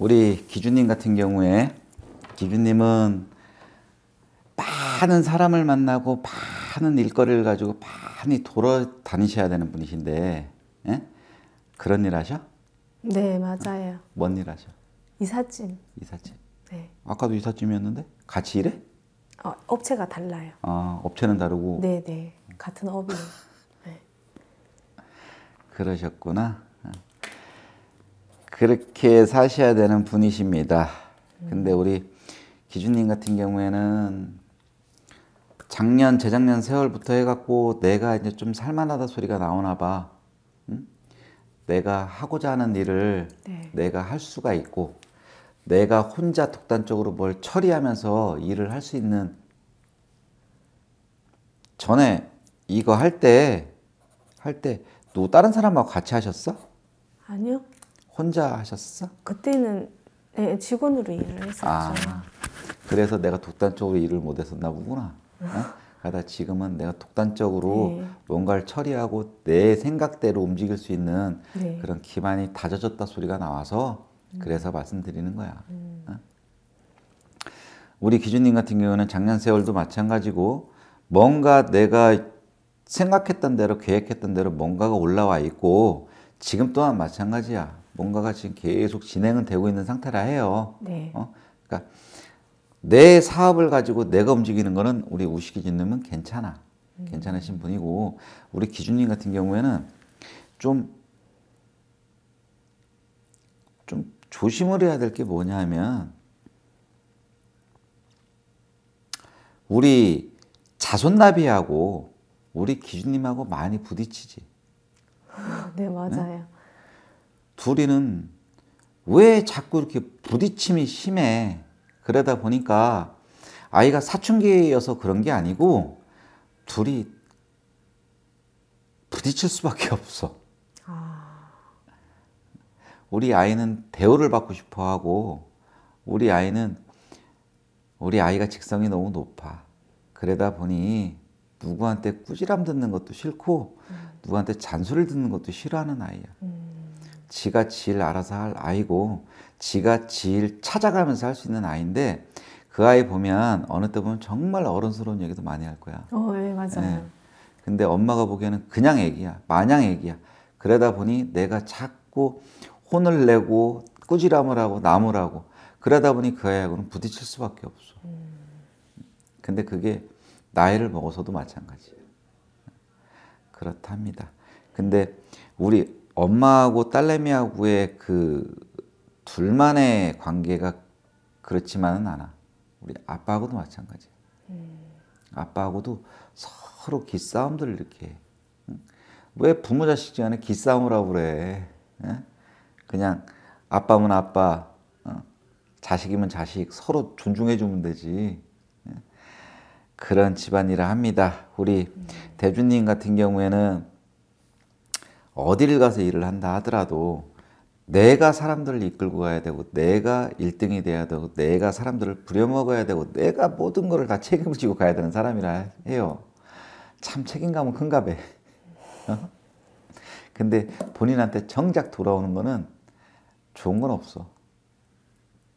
우리 기준님 같은 경우에 기준님은 많은 사람을 만나고 많은 일거리를 가지고 많이 돌아다니셔야 되는 분이신데 예? 그런 일 하셔? 네 맞아요. 뭔 일 하셔? 이삿짐. 이삿짐. 네. 아까도 이삿짐이었는데 같이 일해? 어, 업체가 달라요. 아 업체는 다르고. 네네 네. 같은 업이. 네. 그러셨구나. 그렇게 사셔야 되는 분이십니다. 근데 우리 기준님 같은 경우에는 작년, 재작년 세월부터 해갖고 내가 이제 좀 살만하다 소리가 나오나 봐. 내가 하고자 하는 일을 네. 내가 할 수가 있고, 내가 혼자 독단적으로 뭘 처리하면서 일을 할 수 있는 전에 이거 할 때, 할 때, 너 다른 사람하고 같이 하셨어? 아니요. 혼자 하셨어? 그때는 네, 직원으로 일을 했었죠. 아, 그래서 내가 독단적으로 일을 못했었나 보구나. 어? 그러다 지금은 내가 독단적으로 네. 뭔가를 처리하고 내 생각대로 움직일 수 있는 네. 그런 기반이 다져졌다 소리가 나와서 음. 그래서 말씀드리는 거야. 음. 어? 우리 기준님 같은 경우는 작년 세월도 마찬가지고 뭔가 내가 생각했던 대로 계획했던 대로 뭔가가 올라와 있고 지금 또한 마찬가지야. 뭔가가 지금 계속 진행은 되고 있는 상태라 해요. 네. 어? 그러니까 내 사업을 가지고 내가 움직이는 거는 우리 우식이 진님은 괜찮아. 음. 괜찮으신 분이고 우리 기준님 같은 경우에는 좀, 좀 조심을 해야 될 게 뭐냐 면 우리 자손나비하고 우리 기준님하고 많이 부딪히지. 네, 맞아요. 네? 둘이는 왜 자꾸 이렇게 부딪힘이 심해? 그러다 보니까 아이가 사춘기여서 그런 게 아니고 둘이 부딪힐 수밖에 없어. 아. 우리 아이는 대우를 받고 싶어 하고 우리 아이는 우리 아이가 직성이 너무 높아. 그러다 보니 누구한테 꾸지람 듣는 것도 싫고 음. 누구한테 잔소리를 듣는 것도 싫어하는 아이야. 음. 지가 지일 알아서 할 아이고 지가 지일 찾아가면서 할 수 있는 아이인데 그 아이 보면 어느 때 보면 정말 어른스러운 얘기도 많이 할 거야. 어, 예, 맞아요. 예. 근데 엄마가 보기에는 그냥 애기야. 마냥 애기야. 그러다 보니 내가 자꾸 혼을 내고 꾸지람을 하고 나무하고 그러다 보니 그 아이하고는 부딪힐 수밖에 없어. 음. 근데 그게 나이를 먹어서도 마찬가지예요. 그렇답니다. 근데 우리 엄마하고 딸내미하고의 그 둘만의 관계가 그렇지만은 않아. 우리 아빠하고도 마찬가지야. 음. 아빠하고도 서로 기싸움들을 이렇게 해. 왜 부모 자식 간에 기싸움을 하고 그래? 그냥 아빠면 아빠, 어? 자식이면 자식 서로 존중해 주면 되지. 그런 집안이라 합니다. 우리 음. 대주님 같은 경우에는 어디를 가서 일을 한다 하더라도 내가 사람들을 이끌고 가야 되고 내가 1등이 돼야 되고 내가 사람들을 부려먹어야 되고 내가 모든 것을 다 책임지고 가야 되는 사람이라 해요. 참 책임감은 큰가 봐. 어? 근데 본인한테 정작 돌아오는 거는 좋은 건 없어.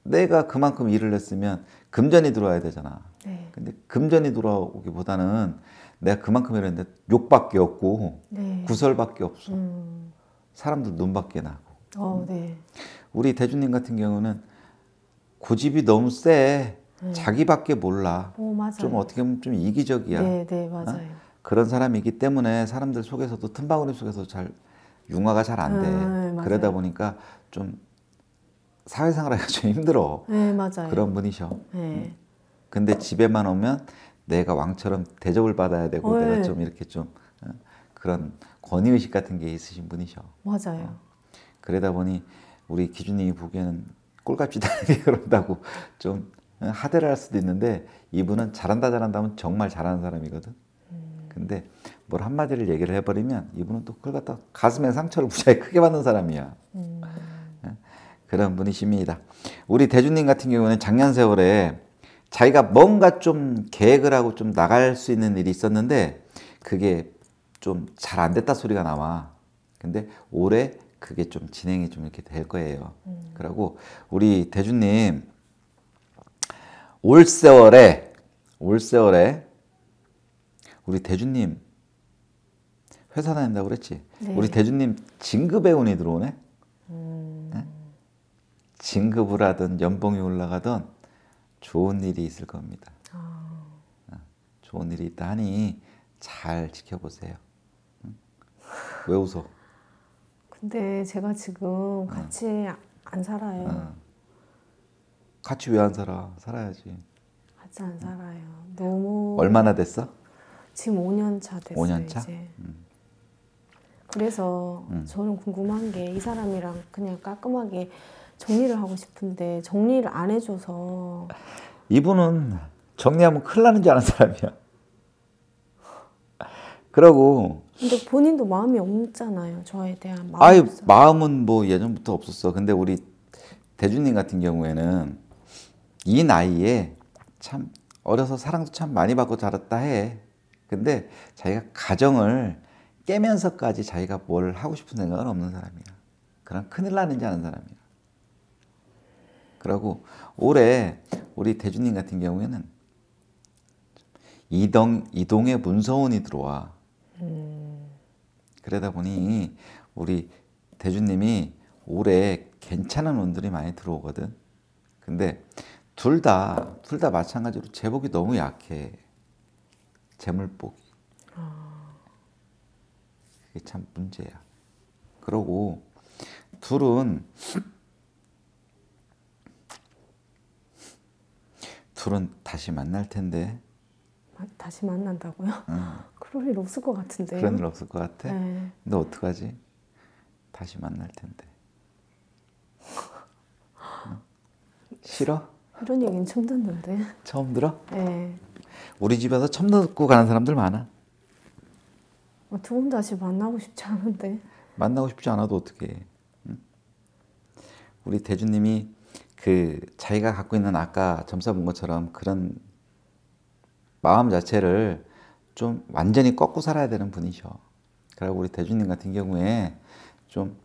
내가 그만큼 일을 했으면 금전이 들어와야 되잖아. 네. 근데 금전이 들어오기보다는 내가 그만큼 일했는데 욕밖에 없고 네. 구설밖에 없어. 음. 사람들 눈밖에 나고. 어, 네. 우리 대주님 같은 경우는 고집이 너무 세. 네. 자기밖에 몰라. 오, 어, 좀 어떻게 보면 좀 이기적이야. 네, 네, 맞아요. 어? 그런 사람이기 때문에 사람들 속에서도 틈바구니 속에서 잘 융화가 잘 안 돼. 아, 네, 그러다 보니까 좀 사회생활하기가 좀 힘들어. 네, 맞아요. 그런 분이셔. 네. 응. 음. 근데 집에만 오면 내가 왕처럼 대접을 받아야 되고 네. 내가 좀 이렇게 좀 어, 그런 권위 의식 같은 게 있으신 분이셔. 맞아요. 어. 그러다 보니 우리 기준님이 보기에는 꼴값이 다르게 그런다고 좀 어, 하대를 할 수도 있는데 이분은 잘한다 잘한다 하면 정말 잘하는 사람이거든. 음. 근데 뭘 한마디를 얘기를 해버리면 이분은 또 그걸 갖다 가슴에 상처를 무지하게 크게 받는 사람이야. 음. 어? 그런 분이십니다. 우리 대주님 같은 경우는 작년 세월에 자기가 뭔가 좀 계획을 하고 좀 나갈 수 있는 일이 있었는데 그게 좀 잘 안 됐다 소리가 나와. 근데 올해 그게 좀 진행이 좀 이렇게 될 거예요. 음. 그러고 우리 대주님 올 세월에 올 세월에 우리 대주님 회사 다닌다고 그랬지? 네. 우리 대주님 진급의 운이 들어오네? 음. 네? 진급을 하든 연봉이 올라가든 좋은 일이 있을 겁니다. 아. 아 좋은 일이 있다니 잘 지켜보세요. 응? 왜 웃어? 근데 제가 지금 어. 같이 응. 안 살아요. 응. 어. 같이 왜 안 살아? 살아야지. 같이 안 살아요. 너무 얼마나 됐어? 지금 5년 차 됐어요. 5년 차? 이제. 음. 그래서 음. 저는 궁금한 게 이 사람이랑 그냥 깔끔하게 정리를 하고 싶은데 정리를 안 해줘서 이분은 정리하면 큰일 나는 줄 아는 사람이야. 그러고 근데 본인도 마음이 없잖아요. 저에 대한 마음. 아유 없어서. 마음은 뭐 예전부터 없었어. 근데 우리 대준님 같은 경우에는 이 나이에 참 어려서 사랑도 참 많이 받고 자랐다 해. 근데 자기가 가정을 깨면서까지 자기가 뭘 하고 싶은 생각은 없는 사람이야. 그럼 큰일 나는지 아는 사람이야. 그러고 올해 우리 대주님 같은 경우에는 이동 이동에 문서원이 들어와. 음. 그러다 보니 우리 대주님이 올해 괜찮은 운들이 많이 들어오거든. 근데 둘 다 둘 다 마찬가지로 제복이 너무 약해. 재물복이. 그게 참 문제야. 그러고 둘은 둘은 다시 만날 텐데. 마, 다시 만난다고요? 응. 그럴 일 없을 것 같은데. 그런 일 없을 것 같아? 네. 너 어떡하지? 다시 만날 텐데. 응? 싫어? 이런 얘기는 처음 듣는데. 처음 들어? 네. 우리 집에서 처음 듣고 가는 사람들 많아. 뭐 두분 다시 만나고 싶지 않은데. 만나고 싶지 않아도 어떻게? 응? 우리 대주님이 그 자기가 갖고 있는 아까 점사 본 것처럼 그런 마음 자체를 좀 완전히 꺾고 살아야 되는 분이셔. 그리고 우리 대주님 같은 경우에 좀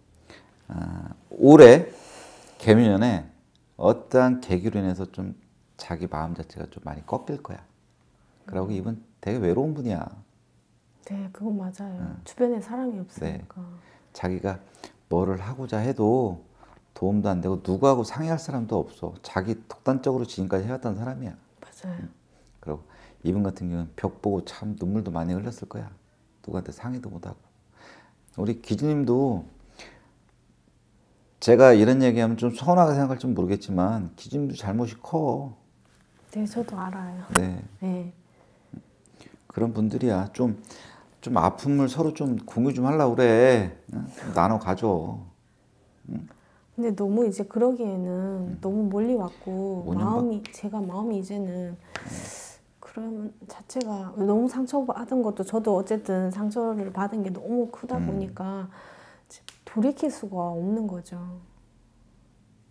아, 올해 개미년에 어떠한 계기로 인해서 좀 자기 마음 자체가 좀 많이 꺾일 거야. 그러고 음. 이분 되게 외로운 분이야. 네, 그건 맞아요. 응. 주변에 사람이 네. 없으니까. 네. 자기가 뭐를 하고자 해도 도움도 안 되고 누구하고 상의할 사람도 없어. 자기 독단적으로 지금까지 해왔던 사람이야. 맞아요. 그리고 이분 같은 경우는 벽 보고 참 눈물도 많이 흘렸을 거야. 누구한테 상의도 못하고. 우리 기준님도 제가 이런 얘기하면 좀 서운하게 생각할지 모르겠지만 기준님도 잘못이 커. 네, 저도 알아요. 네. 네. 그런 분들이야. 좀, 좀 아픔을 서로 좀 공유 좀 하려고 그래. 나눠 가져. 응? 근데 너무 이제 그러기에는 음. 너무 멀리 왔고 마음이 제가 마음이 이제는 그런 자체가 너무 상처받은 것도 저도 어쨌든 상처를 받은 게 너무 크다 음. 보니까 돌이킬 수가 없는 거죠.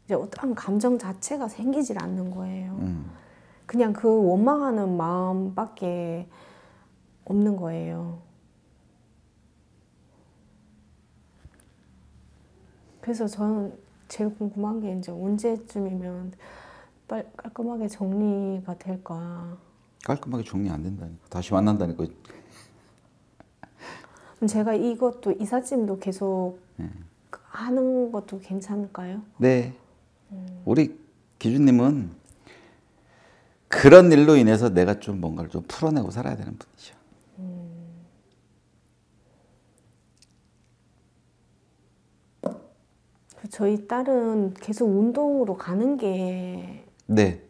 이제 어떤 감정 자체가 생기질 않는 거예요. 음. 그냥 그 원망하는 마음밖에 없는 거예요. 그래서 저는 제일 궁금한 게 이제 언제쯤이면 빨, 깔끔하게 정리가 될까? 깔끔하게 정리 안 된다니까. 다시 만난다니까. 제가 이것도 이삿짐도 계속 네. 하는 것도 괜찮을까요? 네. 음. 우리 기준님은 그런 일로 인해서 내가 좀 뭔가를 좀 풀어내고 살아야 되는 분이죠. 저희 딸은 계속 운동으로 가는 게 네.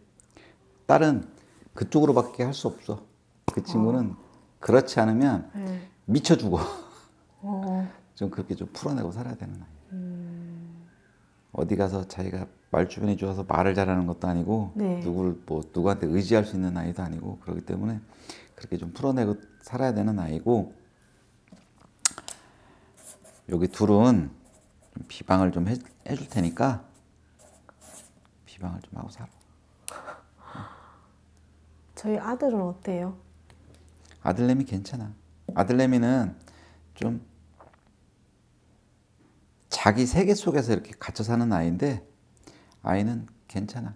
딸은 그쪽으로밖에 할 수 없어. 그 친구는 어. 그렇지 않으면 네. 미쳐 죽어. 어. 좀 그렇게 좀 풀어내고 살아야 되는 아이. 음. 어디 가서 자기가 말주변에 좋아서 말을 잘하는 것도 아니고 네. 누구를 뭐 누구한테 의지할 수 있는 아이도 아니고 그렇기 때문에 그렇게 좀 풀어내고 살아야 되는 아이고 여기 둘은 비방을 좀 해, 해줄 테니까 비방을 좀 하고 살아. 저희 아들은 어때요? 아들내미 괜찮아. 아들내미는 좀 자기 세계 속에서 이렇게 갇혀 사는 아이인데 아이는 괜찮아.